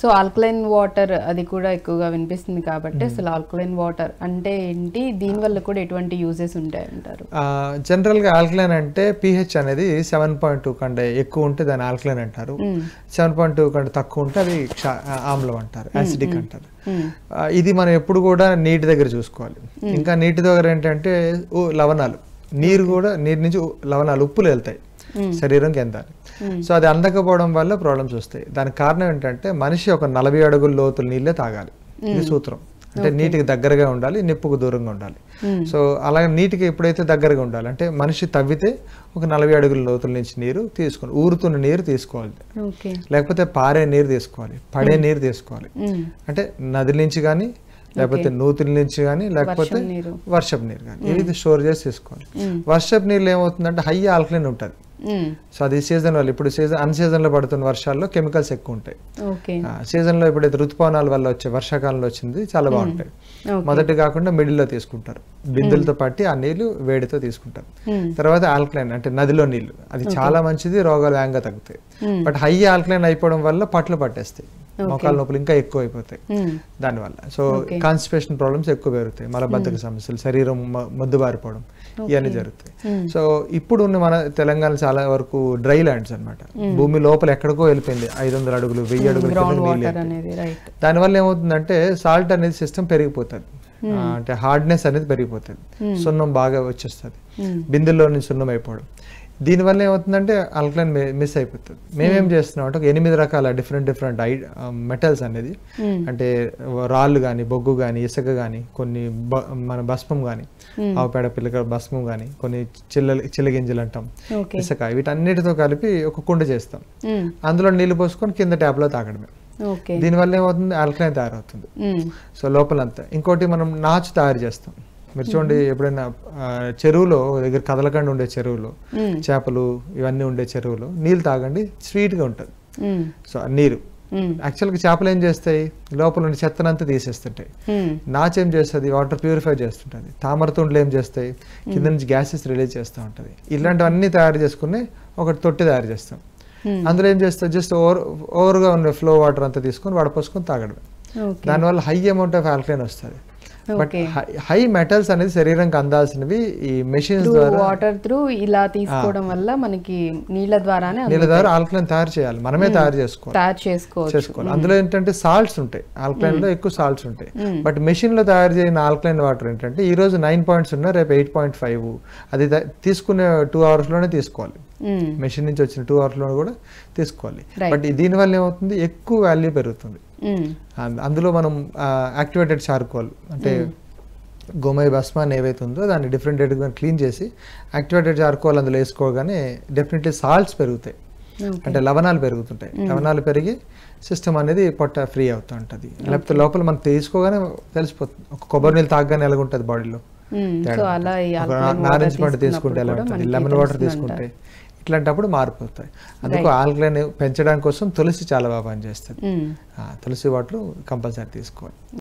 So alkaline water అది కూడా ఎక్కువగా వినిపిస్తుంది కాబట్టి అసలు ఆల్కలైన్ వాటర్ అంటే ఏంటి దీనివల్ల కూడా ఎటువంటి యూజెస్ ఉంటాయి అంటారు జనరల్గా ఆల్కలైన్ అంటే పిహెచ్ అనేది సెవెన్ పాయింట్ టూ కంటే ఎక్కువ ఉంటే దాన్ని ఆల్కలైన్ అంటారు సెవెన్ పాయింట్ టూ కంటే తక్కువ ఉంటే అది ఆమ్లం అంటారు యాసిడిక్ అంటారు ఇది మనం ఎప్పుడు కూడా నీటి దగ్గర చూసుకోవాలి ఇంకా నీటి దగ్గర ఏంటంటే లవణాలు నీరు కూడా నీరు నుంచి లవణాలు ఉప్పులు వెళ్తాయి శరీరంకి ఎంత Hmm. సో అది అందకపోవడం వల్ల ప్రాబ్లమ్స్ వస్తాయి దానికి కారణం ఏంటంటే మనిషి ఒక నలభై అడుగుల లోతులు నీళ్ళే తాగాలి ఇది hmm. సూత్రం అంటే నీటికి దగ్గరగా ఉండాలి నిప్పుకు దూరంగా ఉండాలి hmm. సో అలాగే నీటికి ఎప్పుడైతే దగ్గరగా ఉండాలి అంటే మనిషి తవ్వితే ఒక నలభై అడుగుల లోతుల నుంచి నీరు తీసుకోవాలి ఊరుతున్న నీరు తీసుకోవాలి లేకపోతే పారే నీరు తీసుకోవాలి పడే నీరు తీసుకోవాలి అంటే నది నుంచి కానీ లేకపోతే నూతుల నుంచి కానీ లేకపోతే వర్షపు నీరు కానీ ఇది స్టోర్ చేసి తీసుకోవాలి వర్షపు నీళ్ళు ఏమవుతుందంటే హై ఆల్కలైన్ ఉంటుంది సో hmm. అది సీజన్ వల్ల ఇప్పుడు సీజన్ అన్ సీజన్ లో పడుతున్న వర్షాల్లో కెమికల్స్ ఎక్కువ ఉంటాయి సీజన్లో ఇప్పుడు ఋతుపవనాల వల్ల వచ్చే వర్షాకాలంలో వచ్చింది చాలా hmm. బాగుంటాయి మొదటి కాకుండా మిడిల్ లో తీసుకుంటారు బిందులతో hmm. పాటు ఆ నీళ్లు వేడితో తీసుకుంటారు తర్వాత ఆల్కలైన్ అంటే నదిలో నీళ్లు అది చాలా మంచిది రోగాలు వేగంగా తగ్గుతాయి బట్ హై ఆల్కలైన్ అయిపోవడం వల్ల పట్లు పట్టేస్తాయి మోకాల నొప్పులు ఇంకా ఎక్కువ అయిపోతాయి దానివల్ల సో కాన్స్టిపేషన్ ప్రాబ్లమ్స్ ఎక్కువ పెరుగుతాయి మలబద్ధక సమస్యలు శరీరం మొద్దుబారిపోవడం ఇవన్నీ జరుగుతాయి సో ఇప్పుడు ఉన్న మన తెలంగాణ చాలా వరకు డ్రై ల్యాండ్స్ అనమాట భూమి లోపల ఎక్కడికో వెళ్ళిపోయింది ఐదు వందల అడుగులు వెయ్యి అడుగులు దానివల్ల ఏమవుతుందంటే సాల్ట్ అనేది సిస్టమ్ పెరిగిపోతుంది అంటే హార్డ్నెస్ అనేది పెరిగిపోతుంది సున్నం బాగా వచ్చేస్తుంది బిందెల్లో నుంచి సున్నం అయిపోవడం దీనివల్ల ఏమవుతుందంటే ఆల్కలైన్ మిస్ అయిపోతుంది మేమేం hmm. చేస్తున్నాం అంటే ఎనిమిది రకాల డిఫరెంట్ డిఫరెంట్ ఐ మెటల్స్ అనేది hmm. అంటే రాళ్ళు కానీ బొగ్గు కానీ ఇసుక కానీ కొన్ని మన భస్మం కానీ hmm. ఆవుపేడ పిల్లక భస్మం కానీ కొన్ని చిల్ల చిల్లగింజలు అంటాం ఇసుక వీటన్నిటితో కలిపి ఒక కుండ చేస్తాం అందులో నీళ్లు పోసుకొని కింద ట్యాప్లో తాగడమే దీనివల్ల ఏమవుతుంది ఆల్కలైన్ తయారవుతుంది సో లోపలంతా ఇంకోటి మనం నాచు తయారు చేస్తాం మీరు చూడండి ఎప్పుడైనా చెరువులో దగ్గర కదలకండి ఉండే చెరువులో చేపలు ఇవన్నీ ఉండే చెరువులో నీళ్ళు తాగండి స్వీట్ గా ఉంటుంది సో నీరు యాక్చువల్ గా చేపలు ఏం చేస్తాయి లోపల ఉండే చెత్తనంతా తీసేస్తుంటాయి నాచ్ ఏం చేస్తుంది వాటర్ ప్యూరిఫై చేస్తుంటుంది తామరతుండ్లు ఏం చేస్తాయి కింద నుంచి గ్యాసెస్ రిలీజ్ చేస్తూ ఉంటుంది ఇలాంటివన్నీ తయారు చేసుకుని ఒకటి తొట్టి తయారు చేస్తాం అందులో ఏం చేస్తాం జస్ట్ ఓవర్ ఓవర్గా ఉండే ఫ్లో వాటర్ అంతా తీసుకొని వడపోసుకొని తాగడం దానివల్ల హై అమౌంట్ ఆఫ్ ఆల్కలైన్ వస్తుంది బట్ హై మెటల్స్ అనేది శరీరంకి అందాల్సినవి ఈ మెషిన్స్ ద్వారా వాటర్ త్రూ ఇలా తీసుకోవడం వల్ల మనకి నీళ్ళ ద్వారానే నీళ్ళ ద్వారా ఆల్కలైన్ తయారు చేయాలి మనమే hmm. తయారు చేసుకోవాలి తయారు చేసుకోవాలి hmm. అందులో ఏంటంటే సాల్ట్స్ ఉంటాయి ఆల్కలైన్ లో hmm. ఎక్కువ సాల్ట్స్ ఉంటాయి బట్ మెషిన్ లో తయారు చేసిన ఆల్కలైన్ వాటర్ ఏంటంటే ఈ రోజు నైన్ పాయింట్స్ ఉన్నా రేపు ఎయిట్ పాయింట్ ఫైవ్ అది తీసుకునే టూ అవర్స్ లోనే తీసుకోవాలి మెషిన్ నుంచి వచ్చిన టూ అవర్స్ లో కూడా తీసుకోవాలి బట్ దీని వల్ల ఏమవుతుంది ఎక్కువ వాల్యూ పెరుగుతుంది Hmm. అందులో మనం యాక్టివేటెడ్ చార్కోల్ అంటే hmm. గోమయ భస్మాన్ ఏవైతే ఉందో దాన్ని డిఫరెంట్ డేట్గా క్లీన్ చేసి యాక్టివేటెడ్ చార్కోల్ అందులో వేసుకోగానే డెఫినెట్లీ సాల్ట్స్ పెరుగుతాయి అంటే లవణాలు పెరుగుతుంటాయి hmm. లవణాలు పెరిగి సిస్టమ్ అనేది పొట్ట ఫ్రీ అవుతూ ఉంటుంది లేకపోతే లోపల మనం తీసుకోగానే తెలిసిపోతుంది ఒక కొబ్బరి నీళ్ళు తాగగానే ఉంటుంది బాడీలో నారెంజ్ పండు తీసుకుంటే ఎలా ఉంటుంది లెమన్ వాటర్ తీసుకుంటే ఇట్లాంటప్పుడు మారిపోతాయి అందుకు ఆల్కలైన్ పెంచడానికి కోసం తులసి చాలా బాగా పనిచేస్తుంది hmm. తులసి వాటర్ కంపల్సరీ తీసుకోవాలి